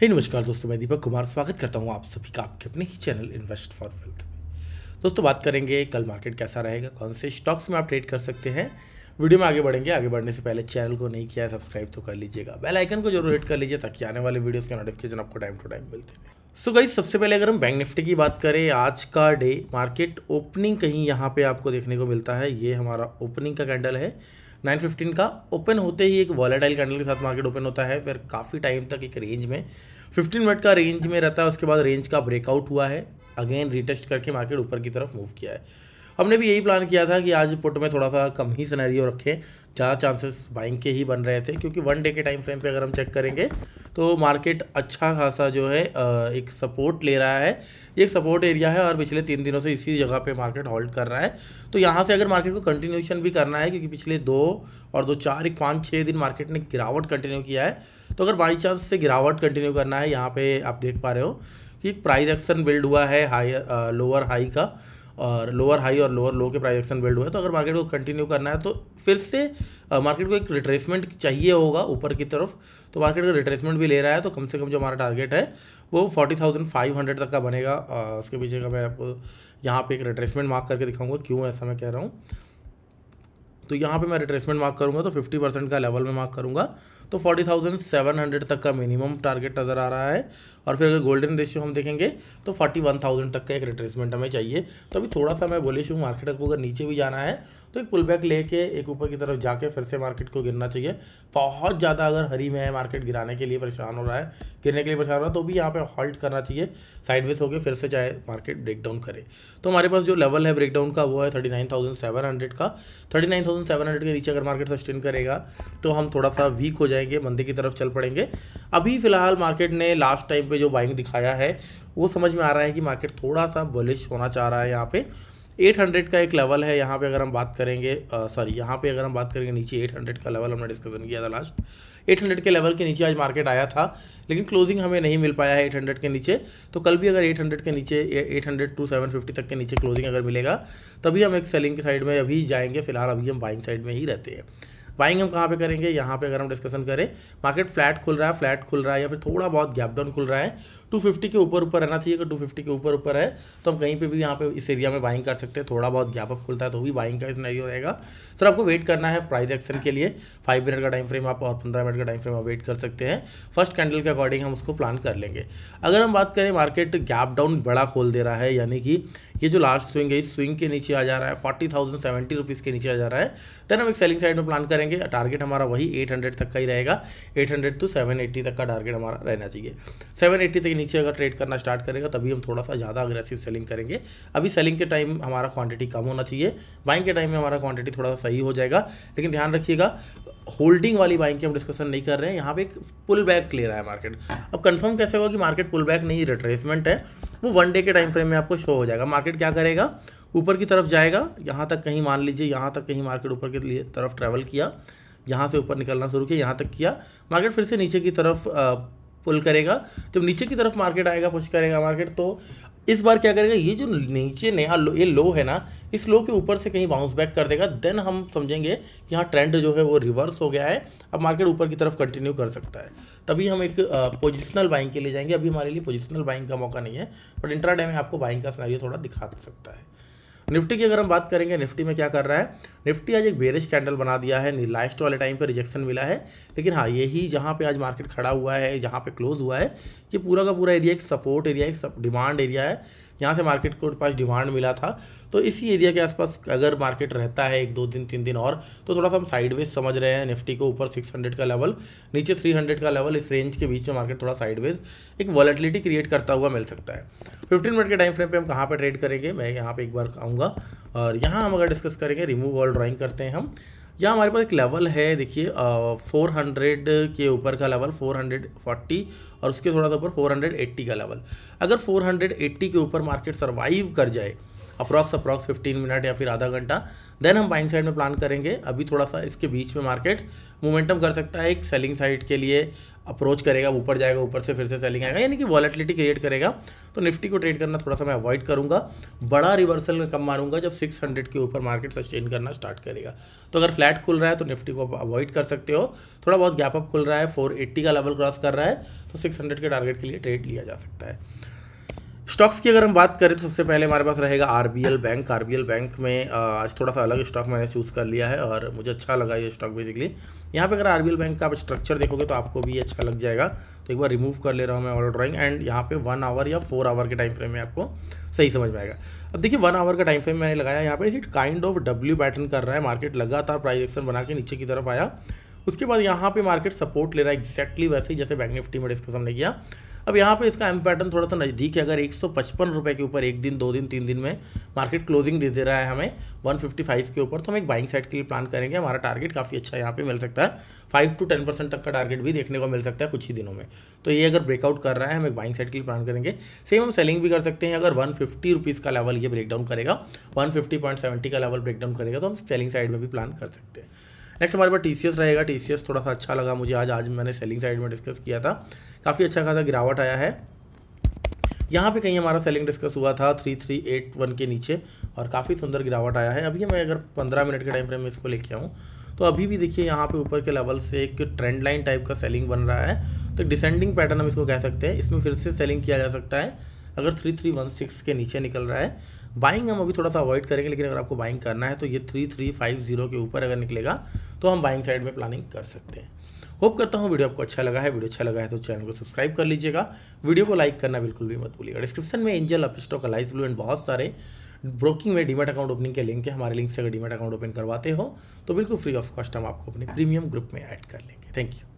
हे नमस्कार दोस्तों मैं दीपक कुमार स्वागत करता हूँ आप सभी का आपके अपने ही चैनल इन्वेस्ट फॉर वेल्थ में दोस्तों बात करेंगे कल मार्केट कैसा रहेगा कौन से स्टॉक्स में आप ट्रेड कर सकते हैं वीडियो में आगे बढ़ेंगे आगे बढ़ने से पहले चैनल को नहीं किया है सब्सक्राइब तो कर लीजिएगा बेल आइकन को जरूर हिट कर लीजिए ताकि आने वाले वीडियोज़ के नोटिफिकेशन आपको टाइम टू टाइम मिलते रहे सो so गाइज सबसे पहले अगर हम बैंक निफ्टी की बात करें आज का डे मार्केट ओपनिंग कहीं यहाँ पे आपको देखने को मिलता है ये हमारा ओपनिंग का कैंडल है 915 का ओपन होते ही एक वॉलेटाइल कैंडल के साथ मार्केट ओपन होता है फिर काफ़ी टाइम तक एक रेंज में 15 मिनट का रेंज में रहता है उसके बाद रेंज का ब्रेकआउट हुआ है अगेन रिटेस्ट करके मार्केट ऊपर की तरफ मूव किया है हमने भी यही प्लान किया था कि आज पुट में थोड़ा सा कम ही सिनेरियो रखें ज़्यादा चांसेस बाइंग के ही बन रहे थे क्योंकि वन डे के टाइम फ्रेम पे अगर हम चेक करेंगे तो मार्केट अच्छा खासा जो है एक सपोर्ट ले रहा है ये एक सपोर्ट एरिया है और पिछले तीन दिनों से इसी जगह पे मार्केट होल्ड कर रहा है तो यहाँ से अगर मार्केट को कंटिन्यूशन भी करना है क्योंकि पिछले दो और दो चार एक पाँच छः दिन मार्केट ने गिरावट कंटिन्यू किया है तो अगर बाई चांस से गिरावट कंटिन्यू करना है यहाँ पर आप देख पा रहे हो कि प्राइस एक्शन बिल्ड हुआ है हाई लोअर हाई का और लोअर हाई और लोअर लो के प्राइजेक्शन बिल्ड हुए तो अगर मार्केट को कंटिन्यू करना है तो फिर से मार्केट को एक रिट्रेसमेंट चाहिए होगा ऊपर की तरफ तो मार्केट का रिट्रेसमेंट भी ले रहा है तो कम से कम जो हमारा टारगेट है वो फोर्टी थाउजेंड फाइव हंड्रेड तक का बनेगा उसके पीछे का मैं आपको यहाँ पे एक रिट्रेसमेंट मार्क करके दिखाऊंगा क्यों ऐसा मैं कह रहा हूँ तो यहाँ पे मैं रिट्रेसमेंट मार्क करूँगा तो 50 परसेंट का लेवल में मार्क करूँगा तो 40,700 तक का मिनिमम टारगेट नज़र आ रहा है और फिर अगर गोल्डन रेशियो हम देखेंगे तो 41,000 तक का एक रिट्रेसमेंट हमें चाहिए तो अभी थोड़ा सा मैं बोलिश हूँ मार्केट को अगर नीचे भी जाना है तो एक पुल बैक लेके एक ऊपर की तरफ जाके फिर से मार्केट को गिरना चाहिए बहुत ज़्यादा अगर हरी में है मार्केट गिराने के लिए परेशान हो रहा है गिरने के लिए परेशान हो रहा है तो भी यहाँ पे हॉल्ट करना चाहिए साइडवेज होकर फिर से चाहे मार्केट ब्रेक डाउन करे तो हमारे पास जो लेवल है ब्रेक डाउन का वो है thirty nine thousand seven hundred का thirty nine thousand seven hundred के नीचे अगर मार्केट सस्टेन करेगा तो हम थोड़ा सा वीक हो जाएंगे मंदे की तरफ चल पड़ेंगे अभी फिलहाल मार्केट ने लास्ट टाइम पर जो बाइंग दिखाया है वो समझ में आ रहा है कि मार्केट थोड़ा सा बलिश होना चाह रहा है यहाँ पर 800 का एक लेवल है यहाँ पे अगर हम बात करेंगे सॉरी यहाँ पे अगर हम बात करेंगे नीचे 800 का लेवल हमने डिस्कशन किया था लास्ट 800 के लेवल के नीचे आज मार्केट आया था लेकिन क्लोजिंग हमें नहीं मिल पाया है 800 के नीचे तो कल भी अगर 800 के नीचे 800 टू 750 तक के नीचे क्लोजिंग अगर मिलेगा तभी हम एक सेलिंग के साइड में अभी जाएंगे फिलहाल अभी हम बाइंग साइड में ही रहते हैं बाइंग हम कहाँ पे करेंगे यहाँ पे अगर हम डिस्कशन करें मार्केट फ्लैट खुल रहा है फ्लैट खुल रहा है या फिर थोड़ा बहुत गैप डाउन खुल रहा है 250 के ऊपर ऊपर रहना चाहिए अगर 250 के ऊपर ऊपर है तो हम कहीं पे भी यहाँ पे इस एरिया में बाइंग कर सकते हैं थोड़ा बहुत गैप अप खुलता है तो भी बाइंग का स्नैरियो रहेगा सर आपको वेट करना है प्राइस एक्शन के लिए फाइव मिनट का टाइम फ्रेम आप और पंद्रह मिनट का टाइम फ्रेम आप वेट कर सकते हैं फर्स्ट कैंडल के अकॉर्डिंग हम उसको प्लान कर लेंगे अगर हम बात करें मार्केट गैप डाउन बड़ा खोल दे रहा है यानी कि ये जो लास्ट स्विंग है इस स्विंग के नीचे आ जा रहा है फोर्टी थाउजेंड सेवेंटी रुपीज़ के नीचे आ जा रहा है देन हम एक सेलिंग साइड में प्लान करेंगे टारगेट हमारा वही एट हंड्रेड तक का ही रहेगा eight hundred to seven eighty तक का टारगेट हमारा रहना चाहिए सेवन एट्टी तक नीचे अगर ट्रेड करना स्टार्ट करेगा तभी हम थोड़ा सा ज़्यादा अग्रेसिव सेलिंग करेंगे अभी सेलिंग के टाइम हमारा क्वांटिटी कम होना चाहिए बाइंग के टाइम में हमारा क्वांटिटी थोड़ा सा सही हो जाएगा लेकिन ध्यान रखिएगा होल्डिंग वाली बाइंग की हम डिस्कशन नहीं कर रहे हैं यहाँ पे एक पुल बैक ले रहा है मार्केट अब कंफर्म कैसे होगा कि मार्केट पुल बैक नहीं रिट्रेसमेंट है वो वन डे के टाइम फ्रेम में आपको शो हो जाएगा मार्केट क्या करेगा ऊपर की तरफ जाएगा यहाँ तक कहीं मान लीजिए यहाँ तक कहीं मार्केट ऊपर के लिए तरफ ट्रैवल किया यहाँ से ऊपर निकलना शुरू किया यहाँ तक किया मार्केट फिर से नीचे की तरफ पुल करेगा जब नीचे की तरफ मार्केट आएगा पुश करेगा मार्केट तो इस बार क्या करेगा ये जो नीचे नया लो, ये लो है ना इस लो के ऊपर से कहीं बाउंस बैक कर देगा देन हम समझेंगे कि यहाँ ट्रेंड जो है वो रिवर्स हो गया है अब मार्केट ऊपर की तरफ कंटिन्यू कर सकता है तभी हम एक पोजिशनल बाइंग के लिए जाएंगे अभी हमारे लिए पोजिशनल बाइंग का मौका नहीं है बट इंट्राडे में आपको बाइंग का सिनारियो थोड़ा दिखा सकता है निफ्टी की अगर हम बात करेंगे निफ्टी में क्या कर रहा है निफ्टी आज एक बेरिश कैंडल बना दिया है लास्ट वाले टाइम पर रिजेक्शन मिला है लेकिन हाँ यही जहाँ पे आज मार्केट खड़ा हुआ है जहाँ पे क्लोज हुआ है ये पूरा का पूरा एरिया एक सपोर्ट एरिया एक डिमांड एरिया है यहाँ से मार्केट को पास डिमांड मिला था तो इसी एरिया के आसपास अगर मार्केट रहता है एक दो दिन तीन दिन और तो थोड़ा सा हम साइडवेज समझ रहे हैं निफ्टी को ऊपर सिक्स का लेवल नीचे थ्री का लेवल इस रेंज के बीच में मार्केट थोड़ा साइडवेज एक वॉलेटिलिटी क्रिएट करता हुआ मिल सकता है फिफ्टीन मिनट के टाइम फ्रेम पर हम कहाँ पर ट्रेड करेंगे मैं यहाँ पर एक बार आऊँगा और यहाँ हम अगर डिस्कस करेंगे रिमूव वर्ल्ड ड्राइंग करते हैं हम यहाँ हमारे पास एक लेवल है देखिए फोर हंड्रेड के ऊपर का लेवल फोर हंड्रेड और उसके थोड़ा सा ऊपर फोर हंड्रेड एट्टी का लेवल अगर फोर हंड्रेड एट्टी के ऊपर मार्केट सर्वाइव कर जाए अप्रॉक्स अप्रॉक्स फिफ्टीन मिनट या फिर आधा घंटा देन हम बाइंग साइड में प्लान करेंगे अभी थोड़ा सा इसके बीच में मार्केट मोमेंटम कर सकता है एक सेलिंग साइड के लिए अप्रोच करेगा ऊपर जाएगा ऊपर से फिर से सेलिंग आएगा यानी कि वॉलेटिलिटी क्रिएट करेगा तो निफ्टी को ट्रेड करना थोड़ा सा मैं अवॉइड करूंगा बड़ा रिवर्सल कम मारूंगा जब 600 के ऊपर मार्केट सस्टेन करना स्टार्ट करेगा तो अगर फ्लैट खुल रहा है तो निफ्टी को आप अवॉइड कर सकते हो थोड़ा बहुत गैप अप खुल रहा है फोर का लेवल क्रॉस कर रहा है तो सिक्स के टारगेट के लिए ट्रेड लिया जा सकता है स्टॉक्स की अगर हम बात करें तो सबसे पहले हमारे पास रहेगा आर बैंक आर बैंक में आज थोड़ा सा अलग स्टॉक मैंने चूज़ कर लिया है और मुझे अच्छा लगा ये स्टॉक बेसिकली यहाँ पे अगर आर बैंक का आप स्ट्रक्चर देखोगे तो आपको भी अच्छा लग जाएगा तो एक बार रिमूव कर ले रहा हूँ मैं ऑल ड्राइंग एंड यहाँ पे वन आवर या फोर आवर के टाइम फ्रेम में आपको सही समझ में आएगा अब देखिए वन आवर का टाइम फ्रेम मैंने लगाया यहाँ पर hit kind of W pattern कर रहा है मार्केट लगातार प्राइज एक्शन बना के नीचे की तरफ आया उसके बाद यहाँ पे मार्केट सपोर्ट ले रहा है एक्जैक्टली वैसे ही जैसे बैंक निफ्टी में डिस्कस हमने किया अब यहाँ पे इसका एम पैटर्न थोड़ा सा नज़दीक है अगर एक सौ के ऊपर एक दिन दो दिन तीन दिन में मार्केट क्लोजिंग दे दे रहा है हमें 155 के ऊपर तो हम एक बाइंग साइड के लिए प्लान करेंगे हमारा टारगेट काफ़ी अच्छा यहाँ पे मिल सकता है फाइव टू टेन परसेंट तक का टारगेट भी देखने को मिल सकता है कुछ ही दिनों में तो ये अगर ब्रेकआउट कर रहा है हम एक बाइंग साइड के लिए प्लान करेंगे सेम हम सेलिंग भी कर सकते हैं अगर वन रुपीज़ का लेवल ये ब्रेकडाउन करेगा वन का लेवल ब्रेकडाउन करेगा तो हम सेलिंग साइड में भी प्लान कर सकते हैं नेक्स्ट हमारे पास टी रहेगा टी थोड़ा सा अच्छा लगा मुझे आज आज मैंने सेलिंग साइड में डिस्कस किया था काफ़ी अच्छा खासा गिरावट आया है यहाँ पे कहीं हमारा सेलिंग डिस्कस हुआ था थ्री थ्री एट वन के नीचे और काफ़ी सुंदर गिरावट आया है अभी मैं अगर पंद्रह मिनट के टाइम फ्रेम में इसको लेके आऊँ तो अभी भी देखिए यहाँ पे ऊपर के लेवल से एक ट्रेंड लाइन टाइप का सेलिंग बन रहा है तो डिसेंडिंग पैटर्न हम इसको कह सकते हैं इसमें फिर से सेलिंग किया जा सकता है अगर थ्री थ्री वन सिक्स के नीचे निकल रहा है बाइंग हम अभी थोड़ा सा अवॉइड करेंगे लेकिन अगर आपको बाइंग करना है तो ये थ्री थ्री फाइव जीरो के ऊपर अगर निकलेगा तो हम बाइंग साइड में प्लानिंग कर सकते हैं होप करता हूँ वीडियो आपको अच्छा लगा है वीडियो अच्छा लगा है तो चैनल को सब्सक्राइब कर लीजिएगा वीडियो को लाइक करना बिल्कुल भी मत भूलिएगा डिस्क्रिप्शन में एंजल का लाइस ब्लू एंड बहुत सारे ब्रोकिंग में डीमेट अकाउंट ओपनिंग के लिंक है हमारे लिंक से अगर डीमेट अकाउंट ओपन करवाते हो तो बिल्कुल फ्री ऑफ कॉस्ट हम आपको अपने प्रीमियम ग्रुप में ऐड कर लेंगे थैंक यू